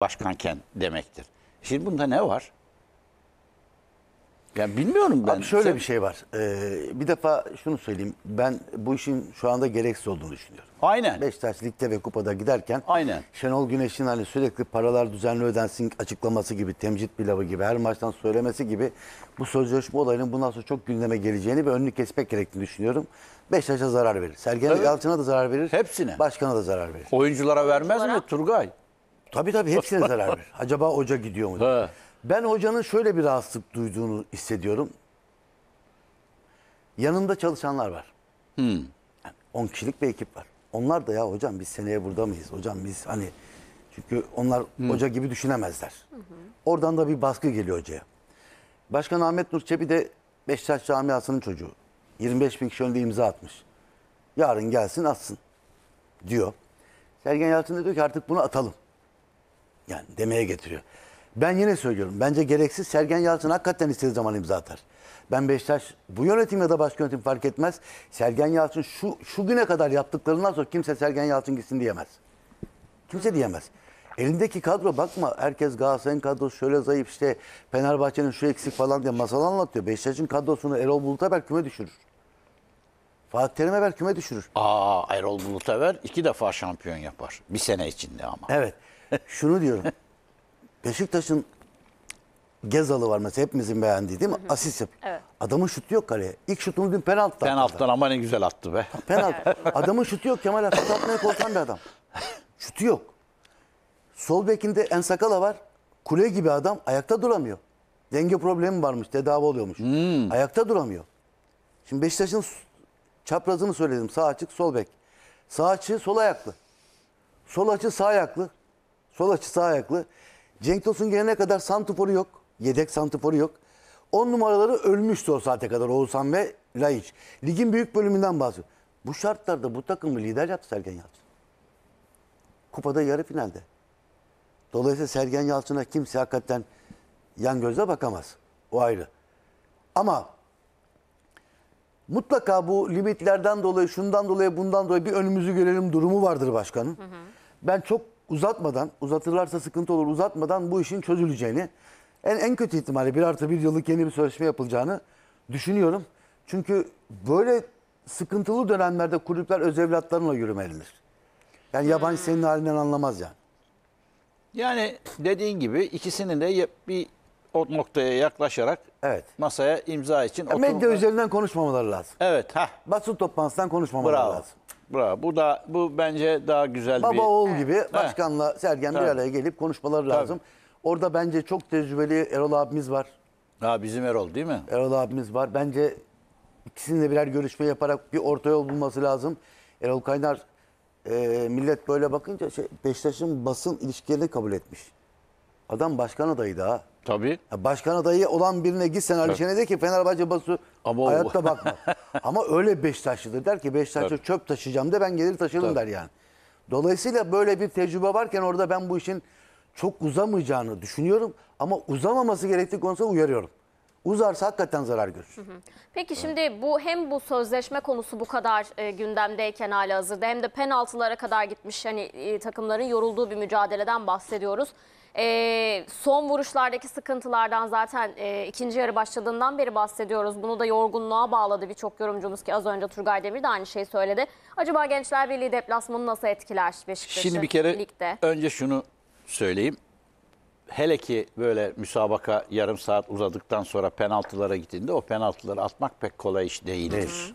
başkanken demektir. Şimdi bunda ne var? Yani bilmiyorum ben. Abi şöyle Sen... bir şey var. Ee, bir defa şunu söyleyeyim. Ben bu işin şu anda gereksiz olduğunu düşünüyorum. Aynen. Beşiktaş ligde ve kupada giderken Aynen. Şenol Güneş'in hani sürekli paralar düzenli ödensin açıklaması gibi, temcit pilavı gibi, her maçtan söylemesi gibi bu sözleşme olayının bundan sonra çok gündeme geleceğini ve önünü kesmek gerektiğini düşünüyorum. Beşiktaş'a zarar verir. Sergen evet. Yalçın'a da zarar verir. Hepsine. Başkana da zarar verir. Oyunculara vermez Oyunculara... mi Turgay? Tabii tabii hepsine zarar verir. Acaba hoca gidiyor mu? diye. Ben hocanın şöyle bir rahatsızlık duyduğunu hissediyorum. Yanında çalışanlar var. Hmm. 10 kişilik bir ekip var. Onlar da ya hocam biz seneye burada mıyız? Hocam biz hani çünkü onlar hmm. hoca gibi düşünemezler. Oradan da bir baskı geliyor hocaya. Başkan Ahmet Nur Çebi de Beşiktaş camiasının çocuğu. 25 bin kişi önünde imza atmış. Yarın gelsin atsın diyor. Sergen Yalçın da diyor ki artık bunu atalım. Yani demeye getiriyor. Ben yine söylüyorum. Bence gereksiz Sergen Yalçın hakikaten istediği zaman imza atar. Ben Beşiktaş bu yönetim ya da başka yönetim fark etmez. Sergen Yalçın şu, şu güne kadar yaptıklarından sonra kimse Sergen Yalçın gitsin diyemez. Kimse diyemez. Elindeki kadro bakma herkes Galatasaray'ın kadrosu şöyle zayıf işte Fenerbahçe'nin şu eksik falan diye masal anlatıyor. Beşiktaş'ın kadrosunu Erol Bulut'a küme düşürür. Fatih Terim'e ver küme düşürür. Aa Erol Bulut'a ver iki defa şampiyon yapar. Bir sene içinde ama. Evet şunu diyorum. Beşiktaş'ın Gezalı var mesela hepimizin beğendiği değil mi? Asist yap. Evet. Adamın şutu yok kaleye. İlk şutunu dün penaltıdan Penaltıdan ama ne güzel attı be. Penaltı. Adamın şutu yok Kemal Akut atmaya korkan bir adam. Şutu yok. Sol bekinde Ensakala var. Kule gibi adam ayakta duramıyor. Denge problemi varmış tedavi oluyormuş. Hmm. Ayakta duramıyor. Şimdi Beşiktaş'ın çaprazını söyledim. Sağ açık sol bek. Sağ açığı sol ayaklı. Sol açı sağ ayaklı. Sol açı sağ ayaklı. Cenk Tosun gelene kadar santiforu yok. Yedek santiforu yok. 10 numaraları ölmüştü o saate kadar Oğuzhan ve Laiç. Ligin büyük bölümünden bahsediyor. Bu şartlarda bu takımı lider yaptı Sergen Yalçın. Kupada yarı finalde. Dolayısıyla Sergen Yalçın'a kimse hakikaten yan gözle bakamaz. O ayrı. Ama mutlaka bu limitlerden dolayı, şundan dolayı, bundan dolayı bir önümüzü görelim durumu vardır Başkanım. Hı hı. Ben çok uzatmadan, uzatırlarsa sıkıntı olur, uzatmadan bu işin çözüleceğini, en, en kötü ihtimalle bir artı bir yıllık yeni bir sözleşme yapılacağını düşünüyorum. Çünkü böyle sıkıntılı dönemlerde kulüpler öz evlatlarına yürümelidir. Yani yabancı senin halinden anlamaz yani. Yani dediğin gibi ikisinin de bir o noktaya yaklaşarak Evet. masaya imza için Ya medya üzerinden konuşmamaları lazım. Evet ha Basın toplantısından konuşmamaları Bravo. lazım. Bravo. Bu da bu bence daha güzel Baba bir... oğul gibi başkanla Sergen bir araya gelip konuşmaları lazım. Orada bence çok tecrübeli Erol abimiz var. Ha bizim Erol değil mi? Erol abimiz var. Bence ikisinin de birer görüşme yaparak bir orta yol bulması lazım. Erol Kaynar e, millet böyle bakınca şey, Beşiktaş'ın basın ilişkilerini kabul etmiş. Adam başkan adayı daha. Tabii. Ya başkan adayı olan birine gitsen sen Ali Şen'e de ki Fenerbahçe bası Ama hayatta bakma. Ama öyle Beşiktaşlıdır der ki Beşiktaşlı Tabii. çöp taşıyacağım de ben gelir taşırım der yani. Dolayısıyla böyle bir tecrübe varken orada ben bu işin çok uzamayacağını düşünüyorum. Ama uzamaması gerektiği konusunda uyarıyorum. Uzarsa hakikaten zarar görür. Peki şimdi bu hem bu sözleşme konusu bu kadar e, gündemdeyken hazırda hem de penaltılara kadar gitmiş hani e, takımların yorulduğu bir mücadeleden bahsediyoruz. E, son vuruşlardaki sıkıntılardan zaten e, ikinci yarı başladığından beri bahsediyoruz. Bunu da yorgunluğa bağladı birçok yorumcumuz ki az önce Turgay Demir de aynı şeyi söyledi. Acaba Gençler Birliği deplasmanı nasıl etkiler Beşiktaş'ı Şimdi bir kere ligde? önce şunu söyleyeyim. Hele ki böyle müsabaka yarım saat uzadıktan sonra penaltılara gittiğinde o penaltıları atmak pek kolay iş değildir. Değil.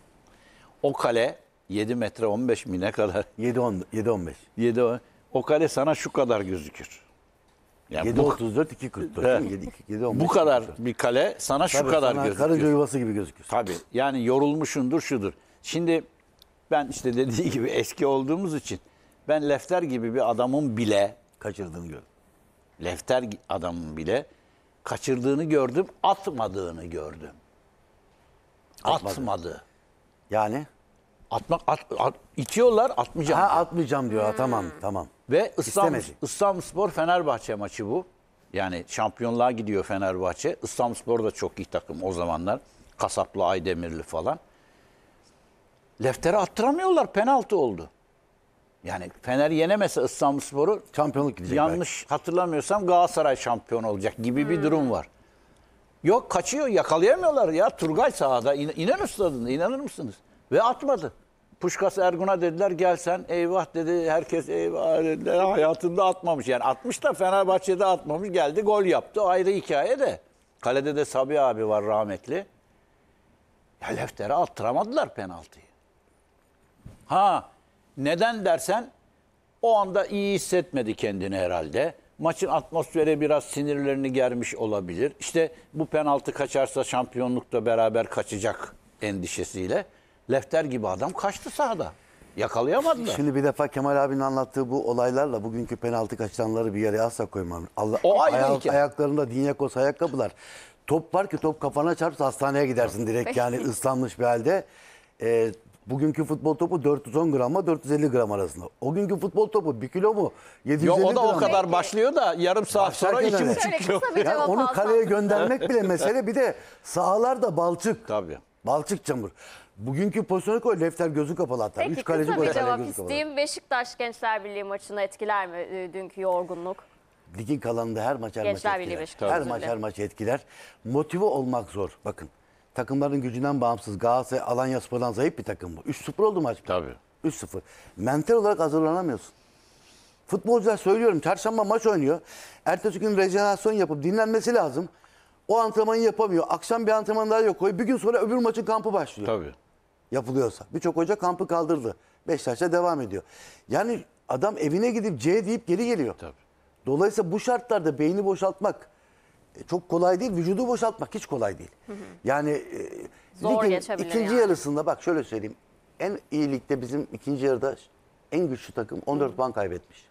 O kale 7 metre 15 mi ne kadar? 7-15. o kale sana şu kadar gözükür. Yani 7.34 2.44 evet. 7, 7, bu kadar bir kale sana Tabii şu kadar sana gözüküyor. Karaca yuvası gibi gözüküyor. Tabii yani yorulmuşundur şudur. Şimdi ben işte dediği gibi eski olduğumuz için ben Lefter gibi bir adamın bile kaçırdığını gördüm. Lefter adamın bile kaçırdığını gördüm, atmadığını gördüm. Atmadı. Atmadı. Yani Atmak at, at, itiyorlar atmayacağım. Ha atmayacağım diyor. Ha, tamam tamam. Ve İstanbul, İstemedi. Fenerbahçe maçı bu. Yani şampiyonluğa gidiyor Fenerbahçe. İstanbulspor da çok iyi takım o zamanlar. Kasaplı, Aydemirli falan. Leftere attıramıyorlar. Penaltı oldu. Yani Fener yenemese İstanbulspor'u şampiyonluk gidecek. Yanlış belki. hatırlamıyorsam Galatasaray şampiyon olacak gibi hmm. bir durum var. Yok kaçıyor yakalayamıyorlar ya Turgay sahada. İn, İnanır mısınız? İnanır mısınız? Ve atmadı. Puşkas Ergun'a dediler gel sen eyvah dedi herkes eyvah dediler hayatında atmamış yani atmış da Fenerbahçe'de atmamış geldi gol yaptı ayrı hikaye de. Kalede de Sabi abi var rahmetli. Ya Lefter'e attıramadılar penaltıyı. Ha neden dersen o anda iyi hissetmedi kendini herhalde. Maçın atmosferi biraz sinirlerini germiş olabilir. İşte bu penaltı kaçarsa şampiyonlukta beraber kaçacak endişesiyle lefter gibi adam kaçtı sahada. Yakalayamadılar. Şimdi bir defa Kemal abinin anlattığı bu olaylarla bugünkü penaltı kaçıranları bir yere asla koymam. Allah, O ayak hikaye. ayaklarında dinyakos ayakkabılar. Top var ki top kafana çarpsa hastaneye gidersin direkt yani ıslanmış bir halde. Ee, bugünkü futbol topu 410 gram mı 450 gram arasında. O günkü futbol topu 1 kilo mu? 750 Yo, o da gram. o mı? kadar başlıyor da yarım saat sonra Başlarken iki kilo. Yani onu alsam. kaleye göndermek bile mesele. Bir de sahalar da balçık. Tabii. Balçık çamur. Bugünkü pozisyonu koy Lefter gözü kapalı hatta. Peki Üç kaleci kısa gol bir cevap isteyeyim. Beşiktaş Gençler Birliği maçını etkiler mi ee, dünkü yorgunluk? Ligin kalanında her maç her maç Birliği etkiler. Beşiktaş, Her maç her maç etkiler. Motive olmak zor. Bakın takımların gücünden bağımsız Galatasaray Alanya Spor'dan zayıf bir takım bu. 3-0 oldu maç. Tabii. 3-0. Mental olarak hazırlanamıyorsun. Futbolcular söylüyorum çarşamba maç oynuyor. Ertesi gün rejenerasyon yapıp dinlenmesi lazım. O antrenmanı yapamıyor. Akşam bir antrenman daha yok koy. Bir gün sonra öbür maçın kampı başlıyor. Tabii yapılıyorsa. Birçok hoca kampı kaldırdı. Beşiktaş'ta devam ediyor. Yani adam evine gidip C deyip geri geliyor. Tabii. Dolayısıyla bu şartlarda beyni boşaltmak e, çok kolay değil. Vücudu boşaltmak hiç kolay değil. Yani e, Zor ligin ikinci yani. yarısında bak şöyle söyleyeyim. En iyilikte bizim ikinci yarıda en güçlü takım 14 hı puan kaybetmiş.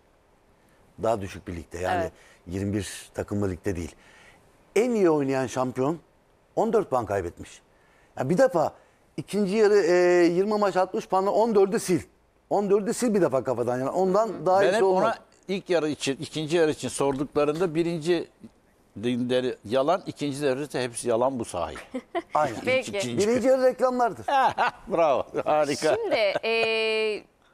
Daha düşük bir ligde yani evet. 21 takımlı ligde değil. En iyi oynayan şampiyon 14 puan kaybetmiş. Yani bir defa İkinci yarı e, 20 maç 60 puanla 14'ü sil. 14'ü sil bir defa kafadan yani. Ondan daha ben iyisi hep olmaz. ona ilk yarı için, ikinci yarı için sorduklarında birinci dinleri yalan, ikinci yarı hepsi yalan bu sahi. Aynen. Peki. İkinci- Birinci yarı reklamlardır. Bravo, harika. Şimdi e,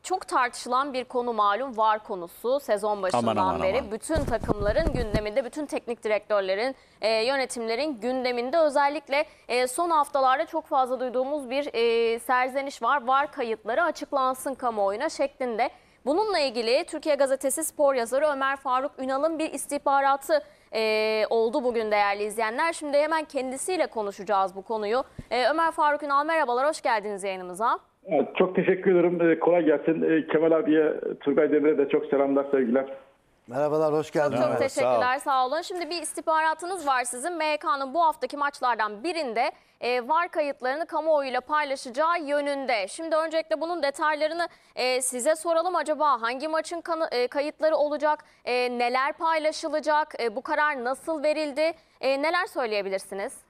çok tartışılan bir konu malum var konusu sezon başından aman, aman, beri. Aman. Bütün takımların gündeminde, bütün teknik direktörlerin, e, yönetimlerin gündeminde özellikle e, son haftalarda çok fazla duyduğumuz bir e, serzeniş var. Var kayıtları açıklansın kamuoyuna şeklinde. Bununla ilgili Türkiye Gazetesi spor yazarı Ömer Faruk Ünal'ın bir istihbaratı e, oldu bugün değerli izleyenler. Şimdi hemen kendisiyle konuşacağız bu konuyu. E, Ömer Faruk Ünal merhabalar, hoş geldiniz yayınımıza. Evet, çok teşekkür ederim. Ee, kolay gelsin. Ee, Kemal abiye, Turgay Demir'e de çok selamlar, sevgiler. Merhabalar, hoş geldiniz. Çok, çok teşekkürler, sağ, olun. Şimdi bir istihbaratınız var sizin. MHK'nın bu haftaki maçlardan birinde e, VAR kayıtlarını kamuoyuyla paylaşacağı yönünde. Şimdi öncelikle bunun detaylarını e, size soralım. Acaba hangi maçın kanı, e, kayıtları olacak, e, neler paylaşılacak, e, bu karar nasıl verildi, e, neler söyleyebilirsiniz?